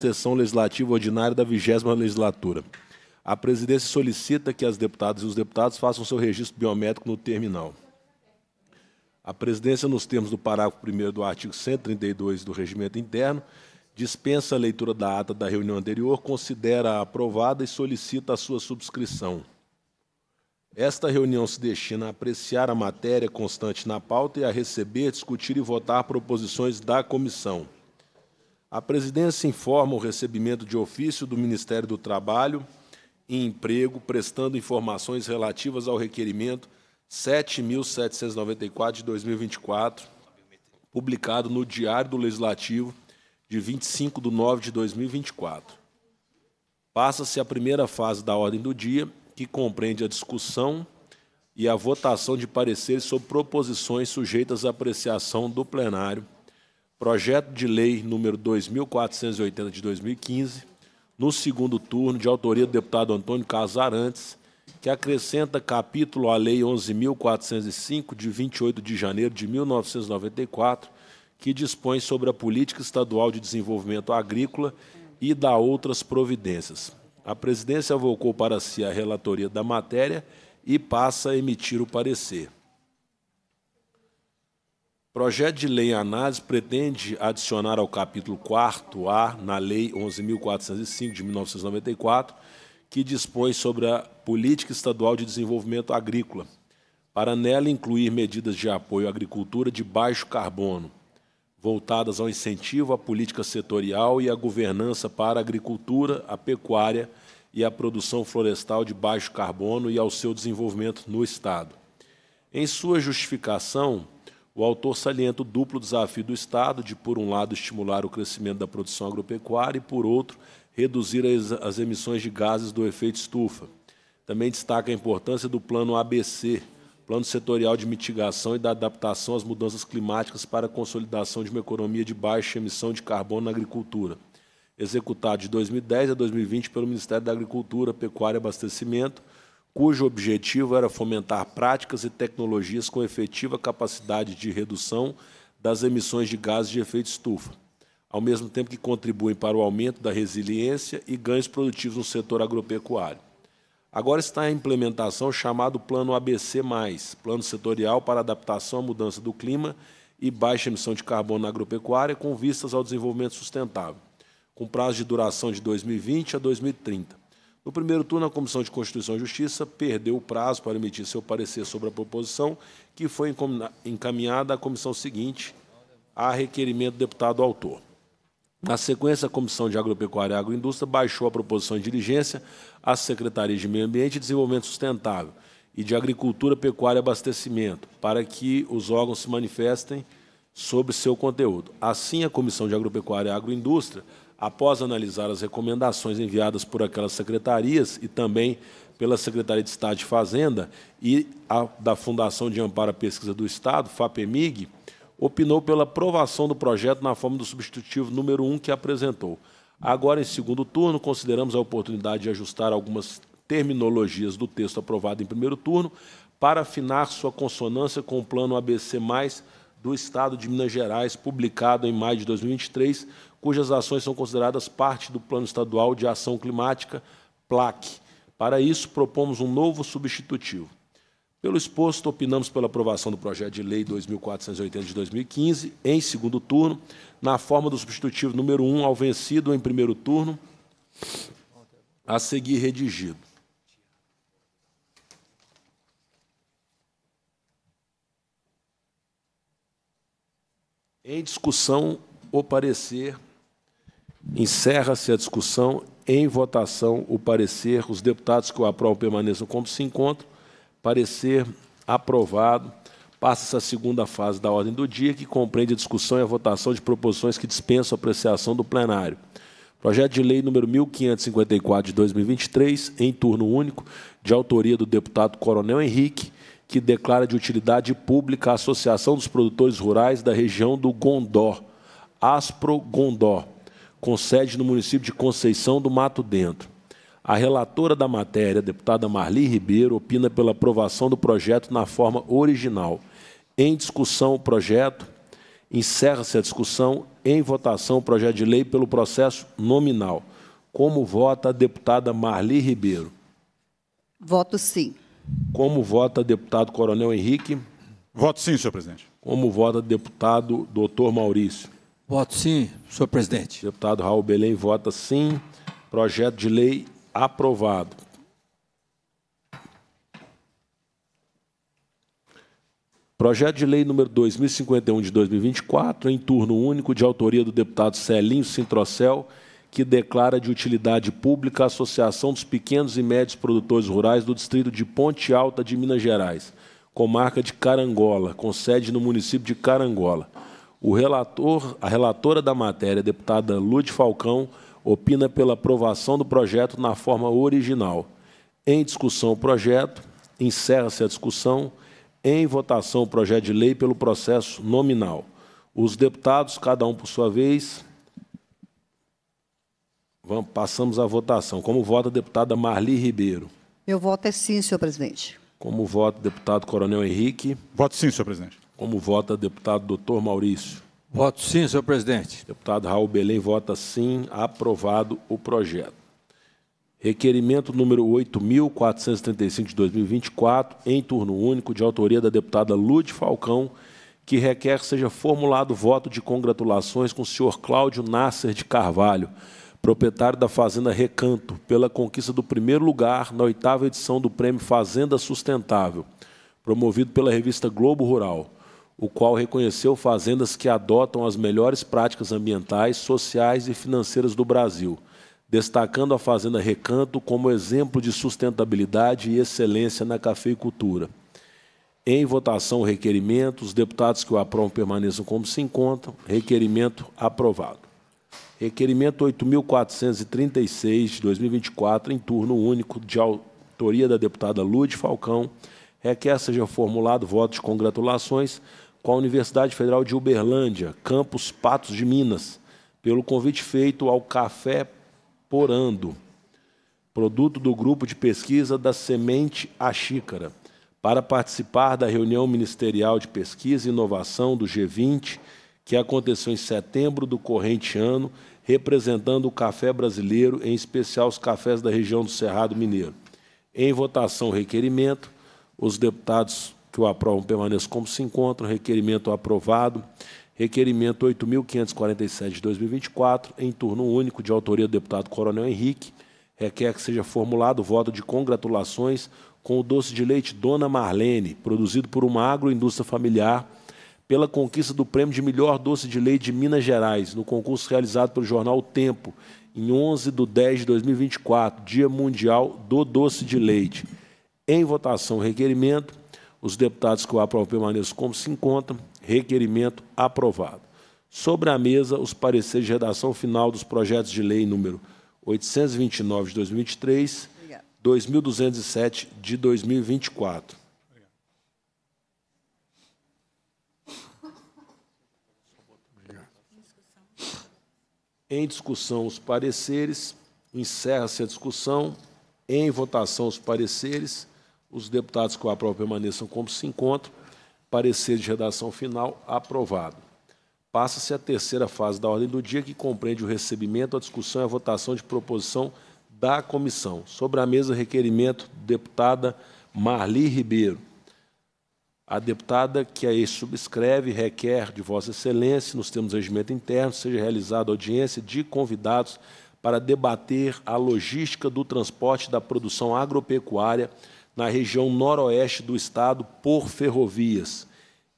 sessão legislativa ordinária da vigésima legislatura. A presidência solicita que as deputadas e os deputados façam seu registro biométrico no terminal. A presidência, nos termos do parágrafo 1 do artigo 132 do Regimento Interno, dispensa a leitura da ata da reunião anterior, considera-a aprovada e solicita a sua subscrição. Esta reunião se destina a apreciar a matéria constante na pauta e a receber, discutir e votar proposições da comissão a presidência informa o recebimento de ofício do Ministério do Trabalho e Emprego, prestando informações relativas ao requerimento 7.794 de 2024, publicado no Diário do Legislativo de 25 de 9 de 2024. Passa-se a primeira fase da ordem do dia, que compreende a discussão e a votação de pareceres sobre proposições sujeitas à apreciação do plenário projeto de lei número 2480 de 2015, no segundo turno, de autoria do deputado Antônio Casarantes, que acrescenta capítulo à Lei 11.405, de 28 de janeiro de 1994, que dispõe sobre a Política Estadual de Desenvolvimento Agrícola e da outras providências. A presidência avocou para si a relatoria da matéria e passa a emitir o parecer projeto de lei em análise pretende adicionar ao capítulo 4A, na Lei 11.405 de 1994, que dispõe sobre a Política Estadual de Desenvolvimento Agrícola, para nela incluir medidas de apoio à agricultura de baixo carbono, voltadas ao incentivo à política setorial e à governança para a agricultura, a pecuária e a produção florestal de baixo carbono e ao seu desenvolvimento no Estado. Em sua justificação, o autor salienta o duplo desafio do Estado de, por um lado, estimular o crescimento da produção agropecuária e, por outro, reduzir as emissões de gases do efeito estufa. Também destaca a importância do Plano ABC, Plano Setorial de Mitigação e da Adaptação às Mudanças Climáticas para a Consolidação de uma Economia de Baixa Emissão de Carbono na Agricultura, executado de 2010 a 2020 pelo Ministério da Agricultura, Pecuária e Abastecimento cujo objetivo era fomentar práticas e tecnologias com efetiva capacidade de redução das emissões de gases de efeito estufa, ao mesmo tempo que contribuem para o aumento da resiliência e ganhos produtivos no setor agropecuário. Agora está em implementação o chamado Plano ABC, Plano Setorial para Adaptação à Mudança do Clima e Baixa Emissão de Carbono na Agropecuária, com vistas ao desenvolvimento sustentável, com prazo de duração de 2020 a 2030 no primeiro turno, a Comissão de Constituição e Justiça perdeu o prazo para emitir seu parecer sobre a proposição, que foi encaminhada à comissão seguinte, a requerimento do deputado autor. Na sequência, a Comissão de Agropecuária e Agroindústria baixou a proposição de diligência à Secretaria de Meio Ambiente e Desenvolvimento Sustentável e de Agricultura, Pecuária e Abastecimento, para que os órgãos se manifestem sobre seu conteúdo. Assim, a Comissão de Agropecuária e Agroindústria após analisar as recomendações enviadas por aquelas secretarias e também pela Secretaria de Estado de Fazenda e a, da Fundação de Amparo à Pesquisa do Estado, FAPEMIG, opinou pela aprovação do projeto na forma do substitutivo número 1 que apresentou. Agora, em segundo turno, consideramos a oportunidade de ajustar algumas terminologias do texto aprovado em primeiro turno para afinar sua consonância com o plano ABC+, do Estado de Minas Gerais, publicado em maio de 2023, cujas ações são consideradas parte do Plano Estadual de Ação Climática, PLAC. Para isso, propomos um novo substitutivo. Pelo exposto, opinamos pela aprovação do projeto de lei 2480 de 2015, em segundo turno, na forma do substitutivo número 1 ao vencido em primeiro turno, a seguir redigido. Em discussão, o parecer. Encerra-se a discussão. Em votação, o parecer. Os deputados que o aprovam permaneçam como se encontram. Parecer aprovado. Passa-se a segunda fase da ordem do dia, que compreende a discussão e a votação de proposições que dispensam a apreciação do plenário. Projeto de lei número 1554 de 2023, em turno único, de autoria do deputado Coronel Henrique, que declara de utilidade pública a Associação dos Produtores Rurais da região do Gondó, Aspro Gondó, com sede no município de Conceição do Mato Dentro. A relatora da matéria, deputada Marli Ribeiro, opina pela aprovação do projeto na forma original. Em discussão o projeto, encerra-se a discussão em votação o projeto de lei pelo processo nominal. Como vota a deputada Marli Ribeiro? Voto sim. Como vota deputado Coronel Henrique? Voto sim, senhor presidente. Como vota deputado doutor Maurício? Voto sim, senhor presidente. Deputado Raul Belém vota sim. Projeto de lei aprovado. Projeto de lei número 2051 de 2024, em turno único, de autoria do deputado Celinho Sintrocel que declara de utilidade pública a Associação dos Pequenos e Médios Produtores Rurais do Distrito de Ponte Alta de Minas Gerais, comarca de Carangola, com sede no município de Carangola. O relator, a relatora da matéria, deputada Lud Falcão, opina pela aprovação do projeto na forma original. Em discussão o projeto, encerra-se a discussão. Em votação o projeto de lei pelo processo nominal. Os deputados, cada um por sua vez, Vamos, passamos à votação. Como vota a deputada Marli Ribeiro? Meu voto é sim, senhor presidente. Como vota o deputado Coronel Henrique? Voto sim, senhor presidente. Como vota o deputado doutor Maurício? Voto sim, senhor presidente. Deputado Raul Belém vota sim. Aprovado o projeto. Requerimento número 8.435 de 2024, em turno único, de autoria da deputada Lude Falcão, que requer que seja formulado voto de congratulações com o senhor Cláudio Nasser de Carvalho, proprietário da Fazenda Recanto, pela conquista do primeiro lugar na oitava edição do Prêmio Fazenda Sustentável, promovido pela revista Globo Rural, o qual reconheceu fazendas que adotam as melhores práticas ambientais, sociais e financeiras do Brasil, destacando a Fazenda Recanto como exemplo de sustentabilidade e excelência na cafeicultura. Em votação o requerimento, os deputados que o aprovam permaneçam como se encontram. Requerimento aprovado. Requerimento 8.436, de 2024, em turno único, de autoria da deputada Lude Falcão, requer seja formulado voto de congratulações com a Universidade Federal de Uberlândia, campus Patos de Minas, pelo convite feito ao Café Porando, produto do grupo de pesquisa da Semente à Xícara, para participar da reunião ministerial de pesquisa e inovação do G20 que aconteceu em setembro do corrente ano, representando o café brasileiro, em especial os cafés da região do Cerrado Mineiro. Em votação, requerimento. Os deputados que o aprovam permaneçam como se encontram. Requerimento aprovado. Requerimento 8.547 de 2024, em turno único, de autoria do deputado Coronel Henrique. Requer que seja formulado o voto de congratulações com o doce de leite Dona Marlene, produzido por uma agroindústria familiar pela conquista do prêmio de melhor doce de leite de Minas Gerais, no concurso realizado pelo jornal o Tempo, em 11 de 10 de 2024, Dia Mundial do Doce de Leite. Em votação, requerimento. Os deputados que o aprovam permaneçam como se encontram. Requerimento aprovado. Sobre a mesa, os pareceres de redação final dos projetos de lei número 829 de 2023, 2207 de 2024. Em discussão, os pareceres. Encerra-se a discussão. Em votação, os pareceres. Os deputados que o aprovam permaneçam como se encontram. Parecer de redação final aprovado. Passa-se a terceira fase da ordem do dia, que compreende o recebimento, a discussão e a votação de proposição da comissão. Sobre a mesa, requerimento deputada Marli Ribeiro. A deputada que aí subscreve requer de Vossa Excelência, nos termos do regimento interno, seja realizada audiência de convidados para debater a logística do transporte da produção agropecuária na região noroeste do Estado por ferrovias.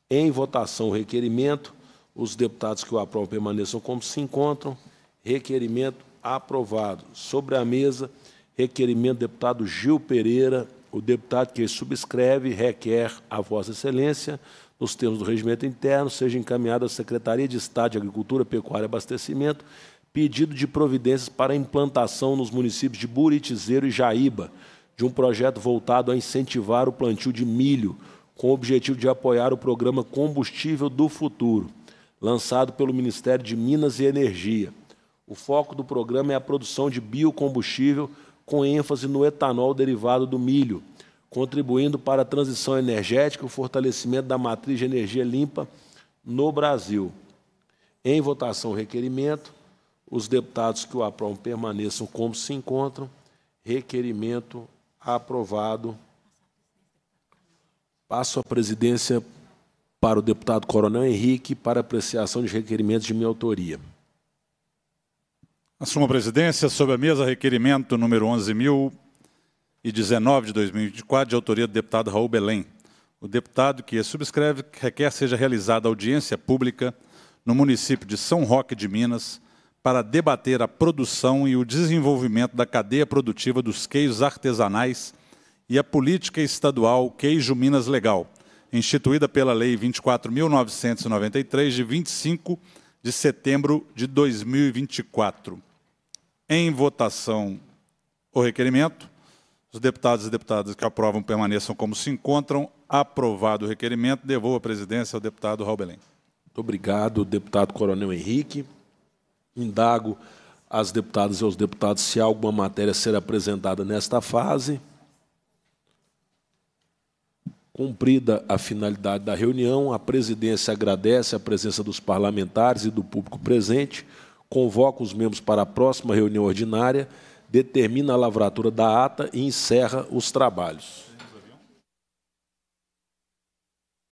Em votação o requerimento, os deputados que o aprovam permaneçam como se encontram. Requerimento aprovado. Sobre a mesa, requerimento do deputado Gil Pereira, o deputado que subscreve requer a Vossa Excelência, nos termos do regimento interno, seja encaminhado à Secretaria de Estado de Agricultura, Pecuária e Abastecimento, pedido de providências para implantação nos municípios de Buritizeiro e Jaíba, de um projeto voltado a incentivar o plantio de milho, com o objetivo de apoiar o programa Combustível do Futuro, lançado pelo Ministério de Minas e Energia. O foco do programa é a produção de biocombustível com ênfase no etanol derivado do milho, contribuindo para a transição energética e o fortalecimento da matriz de energia limpa no Brasil. Em votação, requerimento. Os deputados que o aprovam permaneçam como se encontram. Requerimento aprovado. Passo a presidência para o deputado Coronel Henrique para apreciação de requerimentos de minha autoria. Assumo a presidência sob a mesa requerimento número 11.019 de 2024, de autoria do deputado Raul Belém. O deputado que subscreve requer seja realizada audiência pública no município de São Roque de Minas para debater a produção e o desenvolvimento da cadeia produtiva dos queijos artesanais e a política estadual Queijo Minas Legal, instituída pela Lei 24.993, de 25 de setembro de 2024. Em votação, o requerimento. Os deputados e deputadas que aprovam permaneçam como se encontram. Aprovado o requerimento, devolvo a presidência ao deputado Raul Belém. Muito obrigado, deputado Coronel Henrique. Indago às deputadas e aos deputados se há alguma matéria a ser apresentada nesta fase. Cumprida a finalidade da reunião, a presidência agradece a presença dos parlamentares e do público presente convoca os membros para a próxima reunião ordinária, determina a lavratura da ata e encerra os trabalhos.